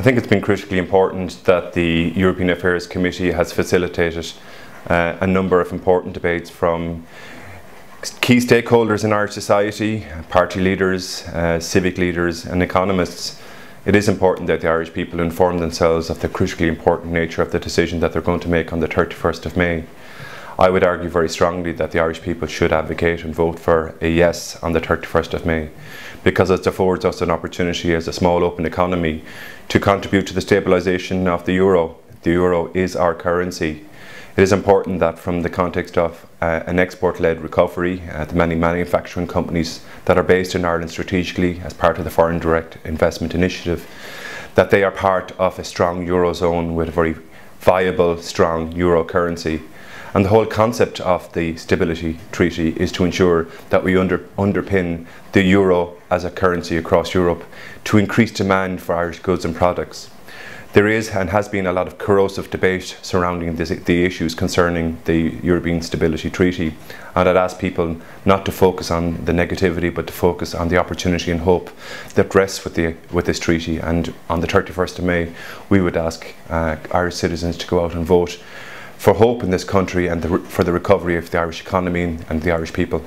I think it's been critically important that the European Affairs Committee has facilitated uh, a number of important debates from key stakeholders in Irish society, party leaders, uh, civic leaders, and economists. It is important that the Irish people inform themselves of the critically important nature of the decision that they're going to make on the 31st of May. I would argue very strongly that the Irish people should advocate and vote for a yes on the 31st of May because it affords us an opportunity as a small open economy to contribute to the stabilisation of the euro. The euro is our currency. It is important that from the context of uh, an export-led recovery, uh, the many manufacturing companies that are based in Ireland strategically as part of the Foreign Direct Investment Initiative, that they are part of a strong Eurozone with a very viable, strong Euro currency. And the whole concept of the Stability Treaty is to ensure that we under, underpin the euro as a currency across Europe to increase demand for Irish goods and products. There is and has been a lot of corrosive debate surrounding this, the issues concerning the European Stability Treaty, and I'd ask people not to focus on the negativity, but to focus on the opportunity and hope that rests with, the, with this treaty. And on the 31st of May, we would ask uh, Irish citizens to go out and vote for hope in this country and the, for the recovery of the Irish economy and the Irish people.